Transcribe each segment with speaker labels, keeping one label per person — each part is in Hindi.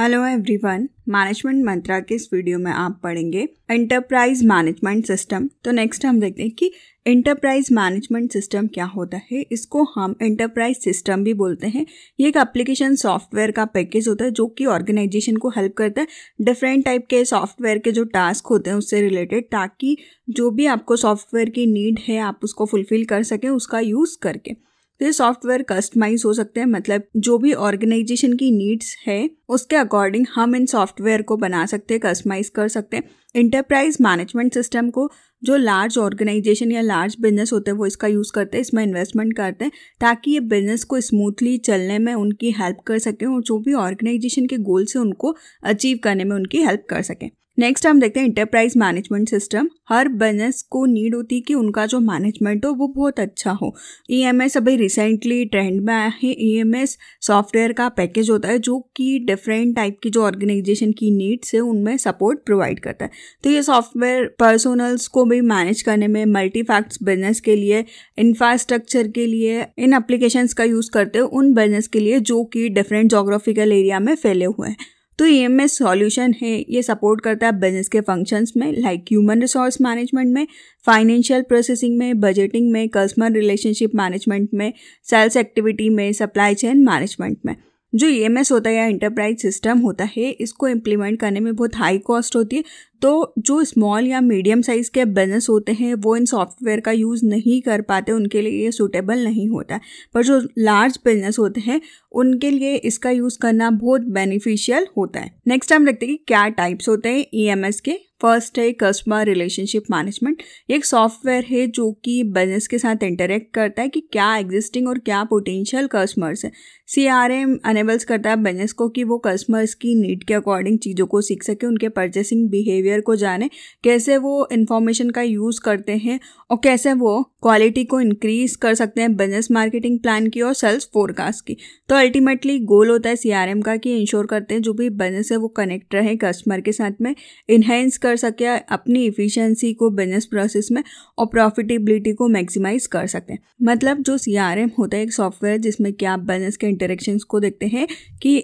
Speaker 1: हेलो एवरीवन मैनेजमेंट मंत्रा के इस वीडियो में आप पढ़ेंगे एंटरप्राइज मैनेजमेंट सिस्टम तो नेक्स्ट हम देखते हैं कि इंटरप्राइज मैनेजमेंट सिस्टम क्या होता है इसको हम इंटरप्राइज सिस्टम भी बोलते हैं ये एक एप्लीकेशन सॉफ्टवेयर का पैकेज होता है जो कि ऑर्गेनाइजेशन को हेल्प करता है डिफरेंट टाइप के सॉफ्टवेयर के जो टास्क होते हैं उससे रिलेटेड ताकि जो भी आपको सॉफ्टवेयर की नीड है आप उसको फुलफिल कर सकें उसका यूज़ करके तो ये सॉफ्टवेयर कस्टमाइज हो सकते हैं मतलब जो भी ऑर्गेनाइजेशन की नीड्स है उसके अकॉर्डिंग हम इन सॉफ्टवेयर को बना सकते हैं कस्टमाइज कर सकते हैं इंटरप्राइज मैनेजमेंट सिस्टम को जो लार्ज ऑर्गेनाइजेशन या लार्ज बिजनेस होते हैं वो इसका यूज़ करते हैं इसमें इन्वेस्टमेंट करते हैं ताकि ये बिजनेस को स्मूथली चलने में उनकी हेल्प कर सकें और जो भी ऑर्गेनाइजेशन के गोल्स हैं उनको अचीव करने में उनकी हेल्प कर सकें नेक्स्ट हम देखते हैं इंटरप्राइज मैनेजमेंट सिस्टम हर बिजनेस को नीड होती है कि उनका जो मैनेजमेंट हो वो बहुत अच्छा हो ई एम एस अभी रिसेंटली ट्रेंड में आया है ई एम एस सॉफ्टवेयर का पैकेज होता है जो कि डिफरेंट टाइप की जो ऑर्गेनाइजेशन की नीड्स है उनमें सपोर्ट प्रोवाइड करता है तो ये सॉफ्टवेयर पर्सोनल्स को भी मैनेज करने में मल्टी फैक्ट्स बिजनेस के लिए इंफ्रास्ट्रक्चर के लिए इन एप्लीकेशंस का यूज़ करते हैं उन बिजनेस के लिए जो कि डिफरेंट जोग्राफिकल एरिया में फैले हुए हैं तो ई एम एस सॉल्यूशन है ये सपोर्ट करता है बिजनेस के फंक्शंस में लाइक ह्यूमन रिसोर्स मैनेजमेंट में फाइनेंशियल प्रोसेसिंग में बजटिंग में कस्टमर रिलेशनशिप मैनेजमेंट में सेल्स एक्टिविटी में सप्लाई चेन मैनेजमेंट में जो ई एम एस होता है या इंटरप्राइज सिस्टम होता है इसको इम्प्लीमेंट करने में बहुत हाई कॉस्ट होती है तो जो स्मॉल या मीडियम साइज़ के बिजनेस होते हैं वो इन सॉफ्टवेयर का यूज़ नहीं कर पाते उनके लिए ये सूटेबल नहीं होता है पर जो लार्ज बिजनेस होते हैं उनके लिए इसका यूज़ करना बहुत बेनिफिशियल होता है नेक्स्ट हम देखते हैं कि क्या टाइप्स होते हैं ई e के फर्स्ट है कस्टमर रिलेशनशिप मैनेजमेंट ये एक सॉफ्टवेयर है जो कि बिजनेस के साथ इंटरेक्ट करता है कि क्या एग्जिस्टिंग और क्या पोटेंशियल कस्टमर्स है सी आर एम अनेबल्स करता है बिजनेस को कि वो कस्टमर्स की नीड के अकॉर्डिंग चीज़ों को सीख सके उनके परचेसिंग बिहेवियर बिहेवियर को जाने कैसे वो इन्फॉर्मेशन का यूज़ करते हैं और कैसे वो क्वालिटी को इंक्रीज कर सकते हैं बिजनेस मार्केटिंग प्लान की और सेल्स फोरकास्ट की तो अल्टीमेटली गोल होता है सीआरएम का कि इंश्योर करते हैं जो भी बिजनेस है वो कनेक्ट रहे कस्टमर के साथ में इन्हेंस कर सके अपनी इफ़िशेंसी को बिजनेस प्रोसेस में और प्रॉफिटेबिलिटी को मैक्सिमाइज कर सकते हैं मतलब जो सी होता है एक सॉफ्टवेयर जिसमें कि आप बिजनेस के इंटरेक्शंस को देखते हैं कि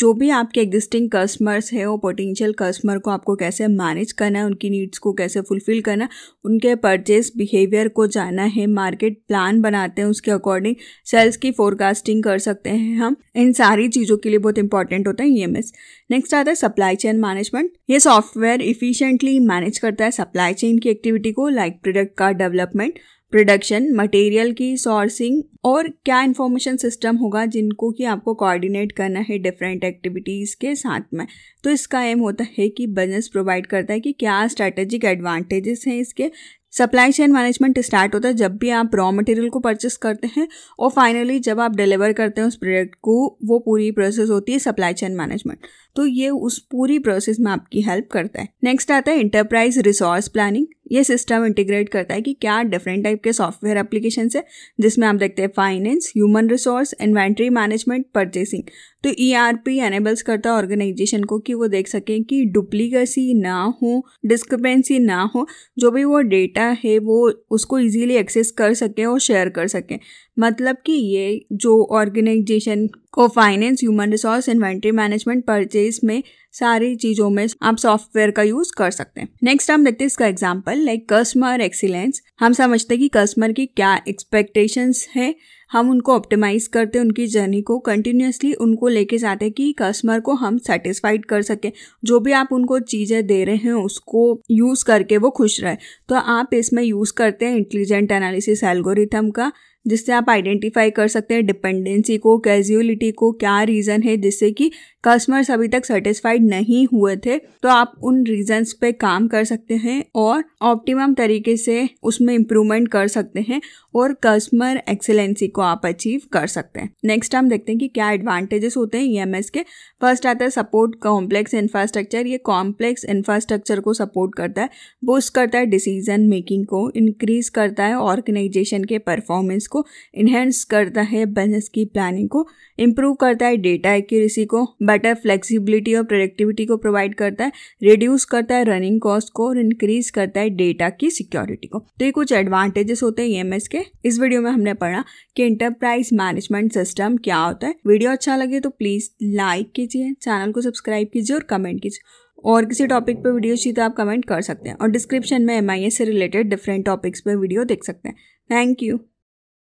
Speaker 1: जो भी आपके एग्जिस्टिंग कस्टमर्स है वो पोटेंशियल कस्टमर को आपको कैसे मैनेज करना है उनकी नीड्स को कैसे फुलफ़िल करना उनके परचेस बिहेवियर को जाना है मार्केट प्लान बनाते हैं उसके अकॉर्डिंग सेल्स की फोरकास्टिंग कर सकते हैं हम इन सारी चीज़ों के लिए बहुत इंपॉर्टेंट होता है ई नेक्स्ट आता है सप्लाई चेन मैनेजमेंट ये सॉफ्टवेयर इफिशियंटली मैनेज करता है सप्लाई चेन की एक्टिविटी को लाइक प्रोडक्ट का डेवलपमेंट प्रोडक्शन मटेरियल की सोर्सिंग और क्या इन्फॉर्मेशन सिस्टम होगा जिनको कि आपको कोऑर्डिनेट करना है डिफरेंट एक्टिविटीज़ के साथ में तो इसका एम होता है कि बिजनेस प्रोवाइड करता है कि क्या स्ट्रैटेजिक एडवांटेजेस हैं इसके सप्लाई चेन मैनेजमेंट स्टार्ट होता है जब भी आप रॉ मटेरियल को परचेस करते हैं और फाइनली जब आप डिलीवर करते हैं उस प्रोडक्ट को वो पूरी प्रोसेस होती है सप्लाई चेन मैनेजमेंट तो ये उस पूरी प्रोसेस में आपकी हेल्प करता है नेक्स्ट आता है इंटरप्राइज रिसोर्स प्लानिंग ये सिस्टम इंटीग्रेट करता है कि क्या डिफरेंट टाइप के सॉफ्टवेयर एप्लीकेशन है जिसमें आप देखते हैं finance human resource inventory management purchasing तो ई आर पी एनेबल्स करता है ऑर्गेनाइजेशन को कि वो देख सकें कि डुप्लीकेसी ना हो डिस्क्रिपेंसी ना हो जो भी वो डेटा है वो उसको ईजीली एक्सेस कर सकें और शेयर कर सकें मतलब कि ये जो ऑर्गेनाइजेशन को finance human resource inventory management purchase में सारी चीजों में आप सॉफ्टवेयर का यूज कर सकते हैं नेक्स्ट हम देखते हैं इसका एग्जाम्पल लाइक कस्टमर एक्सीलेंस हम समझते हैं कि कस्टमर की क्या एक्सपेक्टेशंस है हम उनको ऑप्टिमाइज करते हैं उनकी जर्नी को कंटिन्यूसली उनको लेके जाते हैं कि कस्टमर को हम सेटिस्फाइड कर सकें जो भी आप उनको चीज़ें दे रहे हैं उसको यूज़ करके वो खुश रहे तो आप इसमें यूज़ करते हैं इंटेलिजेंट एनालिसिस एल्गोरिथम का जिससे आप आइडेंटिफाई कर सकते हैं डिपेंडेंसी को कैजुअलिटी को क्या रीज़न है जिससे कि कस्टमर्स अभी तक सेटिस्फाइड नहीं हुए थे तो आप उन रीजंस पे काम कर सकते हैं और ऑप्टिमम तरीके से उसमें इम्प्रूवमेंट कर सकते हैं और कस्टमर एक्सेलेंसी को आप अचीव कर सकते हैं नेक्स्ट हम देखते हैं कि क्या एडवांटेजेस होते हैं ई e के फर्स्ट आता है सपोर्ट कॉम्प्लेक्स इंफ्रास्ट्रक्चर ये कॉम्प्लेक्स इंफ्रास्ट्रक्चर को सपोर्ट करता है बूस्ट करता है डिसीजन मेकिंग को इंक्रीज करता है ऑर्गेनाइजेशन के परफॉर्मेंस को इन्हेंस करता है बिजनेस की प्लानिंग को इम्प्रूव करता है डेटा एक्यूरेसी को बेटर फ्लेक्सिबिलिटी और प्रोडक्टिविटी को प्रोवाइड करता है रिड्यूस करता है रनिंग कॉस्ट को और इंक्रीज करता है डेटा की सिक्योरिटी को तो ये कुछ एडवांटेजेस होते हैं ई e के इस वीडियो में हमने पढ़ा कि इंटरप्राइज मैनेजमेंट सिस्टम क्या होता है वीडियो अच्छा लगे तो प्लीज़ लाइक कीजिए चैनल को सब्सक्राइब कीजिए और कमेंट कीजिए और किसी टॉपिक पर वीडियो चाहिए तो आप कमेंट कर सकते हैं और डिस्क्रिप्शन में एम से रिलेटेड डिफरेंट टॉपिक्स पर वीडियो देख सकते हैं थैंक यू